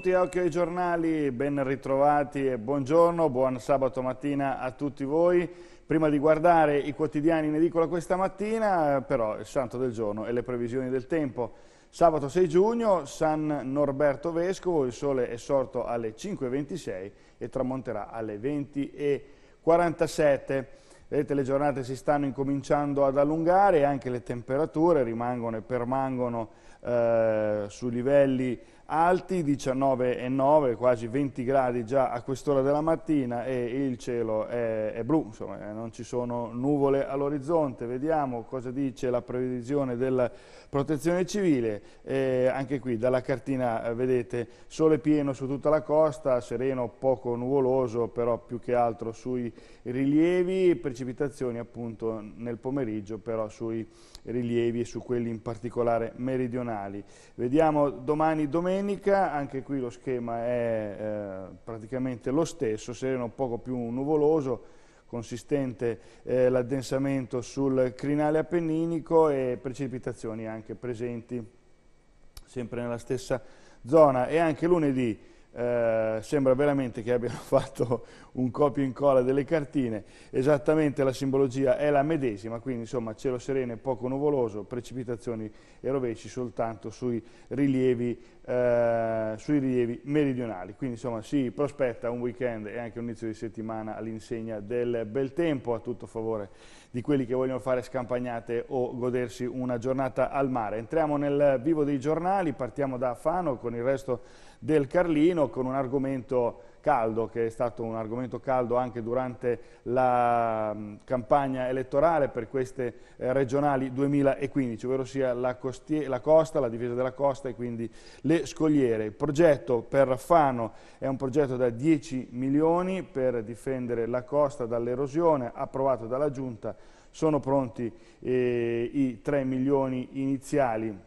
benvenuti a Occhio ai Giornali, ben ritrovati e buongiorno, buon sabato mattina a tutti voi. Prima di guardare i quotidiani in edicola questa mattina, però il santo del giorno e le previsioni del tempo. Sabato 6 giugno, San Norberto Vescovo, il sole è sorto alle 5.26 e tramonterà alle 20.47. Vedete, le giornate si stanno incominciando ad allungare e anche le temperature rimangono e permangono eh, su livelli alti, 19,9, quasi 20 gradi già a quest'ora della mattina e il cielo è, è blu, insomma eh, non ci sono nuvole all'orizzonte. Vediamo cosa dice la previsione della protezione civile, eh, anche qui dalla cartina eh, vedete sole pieno su tutta la costa, sereno poco nuvoloso però più che altro sui rilievi, precipitazioni appunto nel pomeriggio però sui rilievi e su quelli in particolare meridionali. Vediamo domani domenica domenica, anche qui lo schema è eh, praticamente lo stesso, sereno poco più nuvoloso, consistente eh, l'addensamento sul crinale appenninico e precipitazioni anche presenti sempre nella stessa zona e anche lunedì eh, sembra veramente che abbiano fatto un copia e incolla delle cartine, esattamente la simbologia è la medesima, quindi insomma cielo sereno e poco nuvoloso, precipitazioni e rovesci soltanto sui rilievi eh, sui rilievi meridionali. Quindi insomma si prospetta un weekend e anche un inizio di settimana all'insegna del bel tempo a tutto favore di quelli che vogliono fare scampagnate o godersi una giornata al mare. Entriamo nel vivo dei giornali, partiamo da Fano con il resto del Carlino con un argomento caldo, che è stato un argomento caldo anche durante la mm, campagna elettorale per queste eh, regionali 2015, ovvero sia la, la, costa, la difesa della costa e quindi le scogliere. Il progetto per Fano è un progetto da 10 milioni per difendere la costa dall'erosione, approvato dalla Giunta, sono pronti eh, i 3 milioni iniziali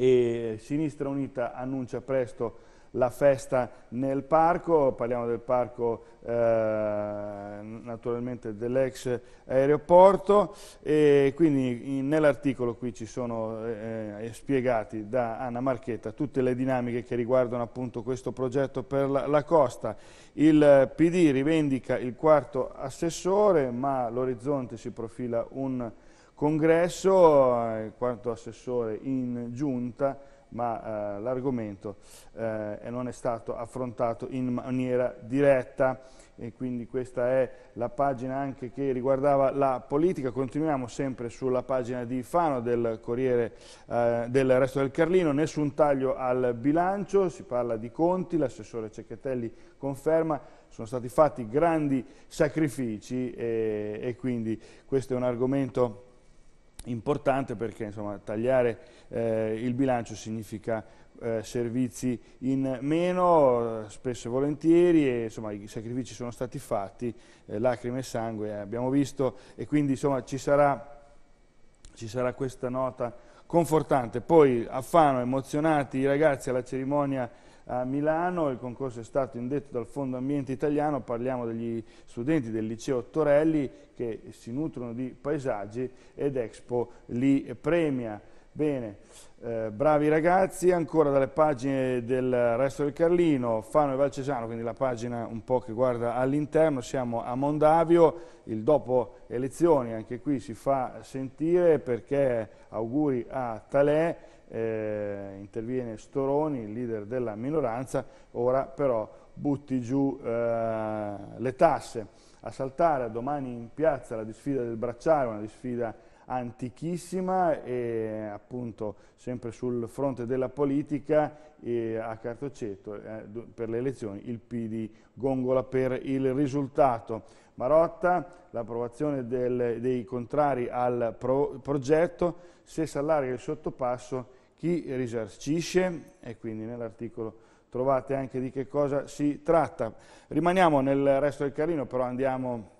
e Sinistra Unita annuncia presto la festa nel parco, parliamo del parco eh, naturalmente dell'ex aeroporto e quindi nell'articolo qui ci sono eh, eh, spiegati da Anna Marchetta tutte le dinamiche che riguardano appunto questo progetto per la, la costa. Il PD rivendica il quarto assessore ma l'orizzonte si profila un congresso, il eh, quarto assessore in giunta ma eh, l'argomento eh, non è stato affrontato in maniera diretta e quindi questa è la pagina anche che riguardava la politica. Continuiamo sempre sulla pagina di Fano del Corriere eh, del Resto del Carlino, nessun taglio al bilancio, si parla di conti, l'assessore Cecchettelli conferma, sono stati fatti grandi sacrifici e, e quindi questo è un argomento importante perché insomma, tagliare eh, il bilancio significa eh, servizi in meno, eh, spesso e volentieri, e, insomma, i sacrifici sono stati fatti, eh, lacrime e sangue eh, abbiamo visto e quindi insomma, ci, sarà, ci sarà questa nota confortante. Poi a Fano emozionati i ragazzi alla cerimonia a Milano, il concorso è stato indetto dal Fondo Ambiente Italiano, parliamo degli studenti del liceo Torelli che si nutrono di paesaggi ed Expo li premia. Bene, eh, bravi ragazzi, ancora dalle pagine del Resto del Carlino, Fano e Valcesano, quindi la pagina un po' che guarda all'interno, siamo a Mondavio, il dopo elezioni anche qui si fa sentire perché auguri a Talè, eh, interviene Storoni, il leader della minoranza, ora però butti giù eh, le tasse. A saltare domani in piazza la disfida del Bracciale, una disfida antichissima e appunto sempre sul fronte della politica eh, a Cartoceto eh, per le elezioni il PD gongola per il risultato. Marotta, l'approvazione dei contrari al pro, progetto, se s'allarga il sottopasso chi risarcisce e quindi nell'articolo trovate anche di che cosa si tratta. Rimaniamo nel resto del carino però andiamo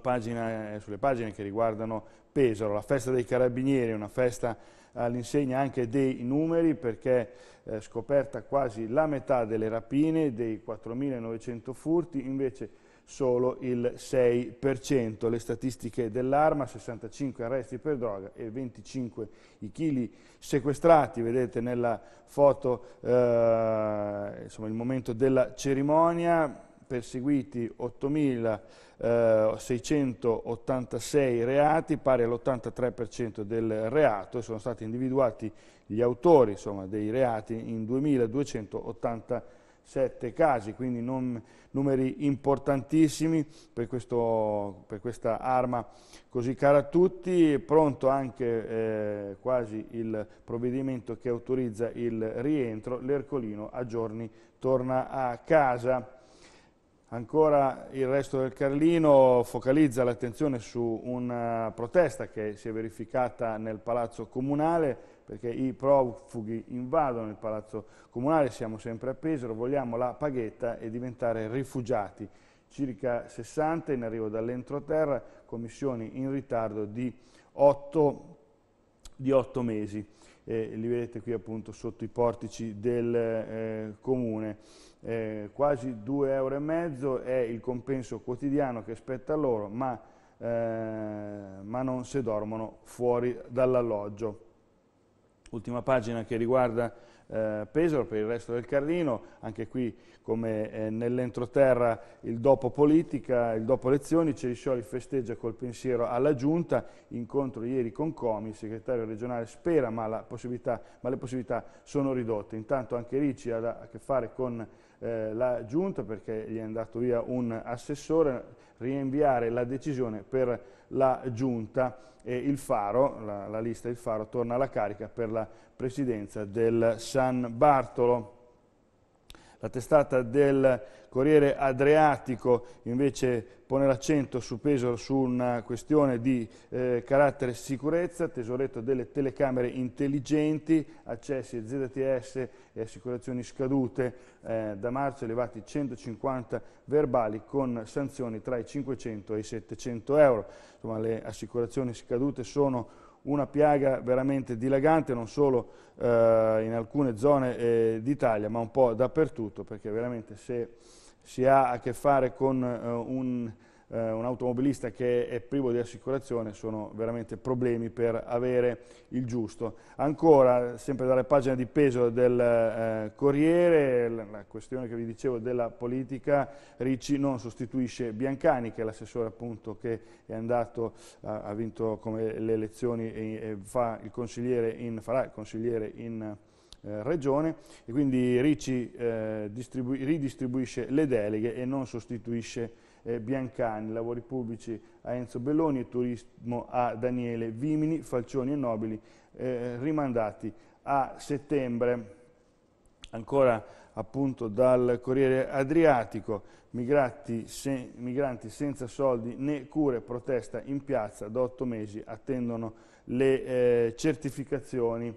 pagina, eh, sulle pagine che riguardano Pesaro, la festa dei carabinieri, una festa eh, all'insegna anche dei numeri perché eh, scoperta quasi la metà delle rapine, dei 4.900 furti, invece solo il 6%. Le statistiche dell'arma, 65 arresti per droga e 25 i chili sequestrati. Vedete nella foto eh, insomma, il momento della cerimonia, perseguiti 8.686 eh, reati, pari all'83% del reato, e sono stati individuati gli autori insomma, dei reati in 2.287 casi, quindi non, numeri importantissimi per, questo, per, questa arma così cara a tutti, pronto anche eh, quasi il provvedimento che autorizza il rientro, l'Ercolino a giorni torna a casa. Ancora il resto del Carlino focalizza l'attenzione su una protesta che si è verificata nel Palazzo Comunale perché i profughi invadono il Palazzo Comunale, siamo sempre a Pesaro, vogliamo la paghetta e diventare rifugiati. Circa 60 in arrivo dall'entroterra, commissioni in ritardo di 8, di 8 mesi. Eh, li vedete qui appunto sotto i portici del eh, Comune eh, quasi 2,5 euro è il compenso quotidiano che spetta loro, ma, eh, ma non se dormono fuori dall'alloggio. Ultima pagina che riguarda eh, Pesaro, per il resto del Carlino, anche qui come eh, nell'entroterra il dopo politica, il dopo elezioni, Ceriscioli festeggia col pensiero alla Giunta, incontro ieri con Comi, il segretario regionale spera ma, ma le possibilità sono ridotte, intanto anche Ricci ha a che fare con eh, la Giunta perché gli è andato via un assessore, rinviare la decisione per la Giunta e il Faro, la, la lista Il Faro torna alla carica per la presidenza del San Bartolo. La testata del Corriere Adriatico invece pone l'accento su peso su una questione di eh, carattere sicurezza, tesoretto delle telecamere intelligenti, accessi ZTS e assicurazioni scadute eh, da marzo elevati 150 verbali con sanzioni tra i 500 e i 700 euro. Insomma, le assicurazioni scadute sono una piaga veramente dilagante non solo eh, in alcune zone eh, d'Italia ma un po' dappertutto perché veramente se si ha a che fare con eh, un eh, un automobilista che è privo di assicurazione sono veramente problemi per avere il giusto. Ancora, sempre dalle pagine di peso del eh, Corriere, la, la, questione che vi dicevo della politica, Ricci non sostituisce Biancani, che è l'assessore appunto che è andato, ha, ha vinto le elezioni e, e fa il consigliere in, farà il consigliere in eh, regione e quindi Ricci eh, ridistribuisce le deleghe e non sostituisce eh, Biancani, Lavori Pubblici a Enzo Belloni e Turismo a Daniele Vimini, Falcioni e Nobili eh, rimandati a settembre. Ancora appunto dal Corriere Adriatico, se, migranti senza soldi né cure, protesta in piazza, da otto mesi attendono le eh, certificazioni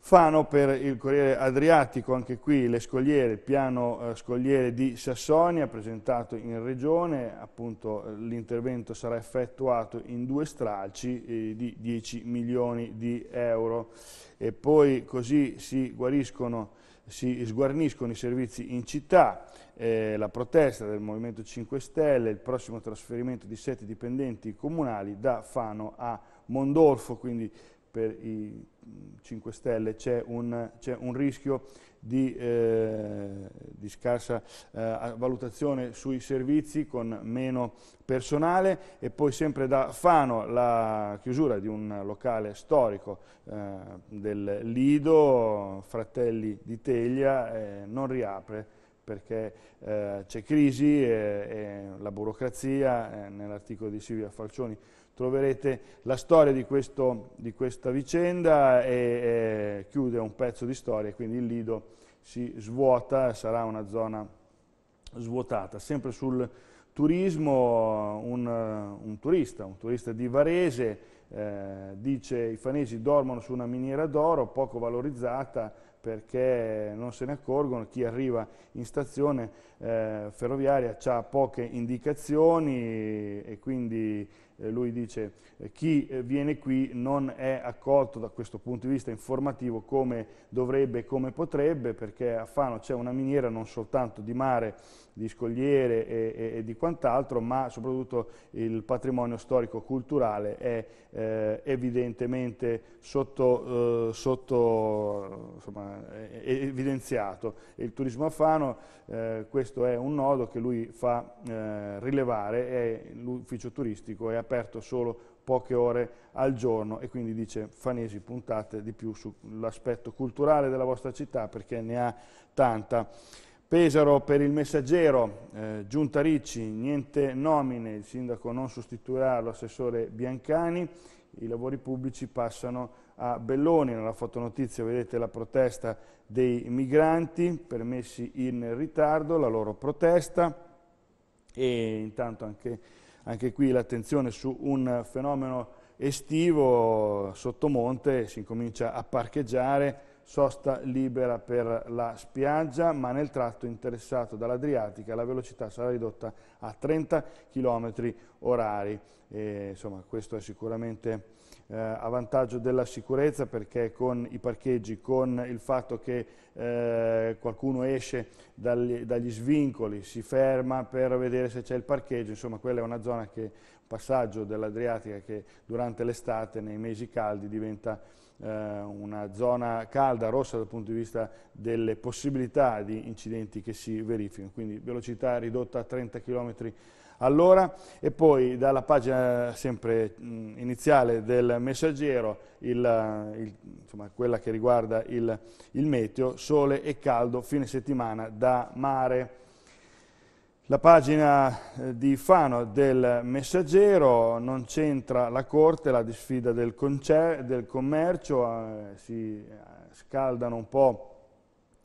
Fano per il Corriere Adriatico, anche qui le scogliere, il piano eh, scogliere di Sassonia presentato in regione, appunto eh, l'intervento sarà effettuato in due stralci eh, di 10 milioni di euro e poi così si guariscono si sguarniscono i servizi in città, eh, la protesta del Movimento 5 Stelle, il prossimo trasferimento di sette dipendenti comunali da Fano a Mondolfo, quindi per i 5 Stelle c'è un, un, rischio di, eh, di scarsa eh, valutazione sui servizi con meno personale e poi sempre da Fano la chiusura di un locale storico eh, del Lido, Fratelli di Teglia, eh, non riapre perché eh, c'è crisi e, e la burocrazia, eh, nell'articolo di Silvia Falcioni troverete la storia di, questo, di questa vicenda e eh, chiude un pezzo di storia, quindi il lido si svuota, sarà una zona svuotata. Sempre sul turismo, un, un turista, un turista di Varese, eh, dice i fanesi dormono su una miniera d'oro poco valorizzata perché non se ne accorgono, chi arriva in stazione eh, ferroviaria ha poche indicazioni e quindi eh, lui dice eh, chi eh, viene qui non è accolto da questo punto di vista informativo come dovrebbe e come potrebbe perché a Fano c'è una miniera non soltanto di mare, di scogliere e, e, e di quant'altro ma soprattutto il patrimonio storico-culturale è eh, evidentemente sotto, eh, sotto insomma, evidenziato. Il turismo a Fano, questo questo è un nodo che lui fa eh, rilevare, l'ufficio turistico è aperto solo poche ore al giorno e quindi dice Fanesi puntate di più sull'aspetto culturale della vostra città perché ne ha tanta. Pesaro per il messaggero, eh, Giunta Ricci, niente nomine, il sindaco non sostituirà l'assessore Biancani, i lavori pubblici passano a Belloni, nella fotonotizia vedete la protesta dei migranti, permessi in ritardo, la loro protesta e intanto anche, anche qui l'attenzione su un fenomeno estivo, sottomonte si incomincia a parcheggiare, sosta libera per la spiaggia, ma nel tratto interessato dall'Adriatica la velocità sarà ridotta a 30 km orari. E, insomma, questo è sicuramente eh, a vantaggio della sicurezza perché con i parcheggi, con il fatto che eh, qualcuno esce dagli, dagli, svincoli, si ferma per vedere se c'è il parcheggio, insomma quella è una zona che, un passaggio dell'Adriatica che durante l'estate, nei mesi caldi, diventa eh, una zona calda, rossa dal punto di vista delle possibilità di incidenti che si verificano, quindi velocità ridotta a 30 km all'ora e poi dalla pagina sempre iniziale del messaggero, il, eh, il, insomma, quella che riguarda il, il meteo, sole e caldo, fine settimana da mare. La pagina eh, di Fano del Messaggero non c'entra la Corte, la disfida del, del commercio, eh, si eh, scaldano un po'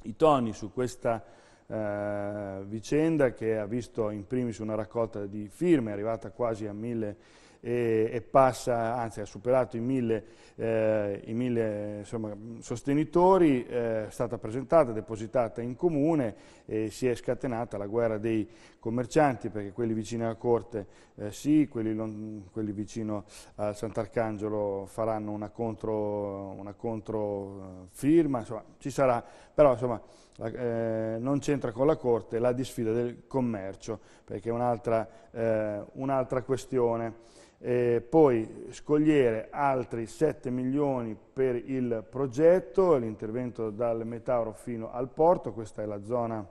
i toni su questa eh, vicenda che ha visto in primis una raccolta di firme arrivata quasi a mille e, e passa, anzi ha superato i mille, eh, i mille insomma, sostenitori, eh, è eh, stata presentata, depositata in comune e si è scatenata la guerra dei commercianti perché quelli vicini alla corte eh, sì, quelli, non, quelli, vicino a Sant'Arcangelo faranno una contro, una contro eh, firma, insomma ci sarà, però insomma la, eh, non c'entra con la Corte la disfida del commercio, perché è un'altra eh, un questione. Eh, poi scogliere altri 7 milioni per il progetto, l'intervento dal Metauro fino al porto, questa è la zona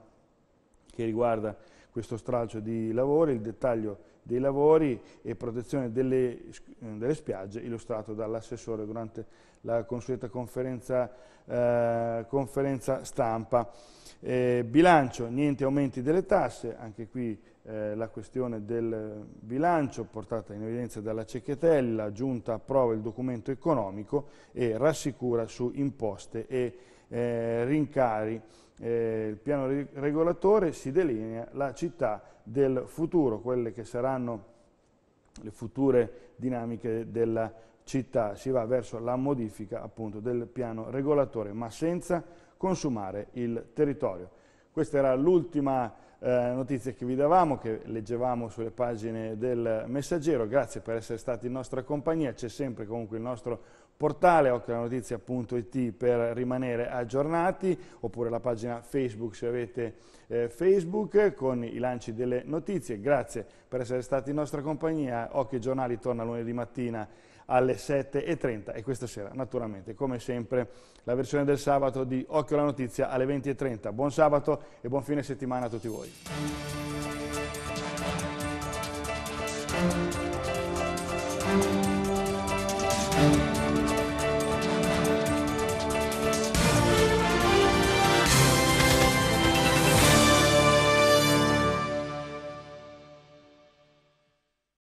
che riguarda questo stralcio di lavori, il dettaglio dei lavori e protezione delle, eh, delle spiagge, illustrato dall'assessore durante la consueta conferenza, eh, conferenza stampa. Eh, bilancio, niente aumenti delle tasse, anche qui eh, la questione del bilancio portata in evidenza dalla Cechetella, giunta approva il documento economico e rassicura su imposte e eh, rincari. Eh, il piano regolatore si delinea la città del futuro, quelle che saranno le future dinamiche della città. Si va verso la modifica appunto del piano regolatore, ma senza consumare il territorio. Questa era l'ultima eh, notizia che vi davamo, che leggevamo sulle pagine del Messaggero. Grazie per essere stati in nostra compagnia, c'è sempre comunque il nostro portale occhialanotizia.it per rimanere aggiornati oppure la pagina Facebook se avete eh, Facebook con i lanci delle notizie. Grazie per essere stati in nostra compagnia. Occhio Giornali torna lunedì mattina alle 7.30 e questa sera naturalmente come sempre la versione del sabato di Occhio alla Notizia alle 20.30. Buon sabato e buon fine settimana a tutti voi.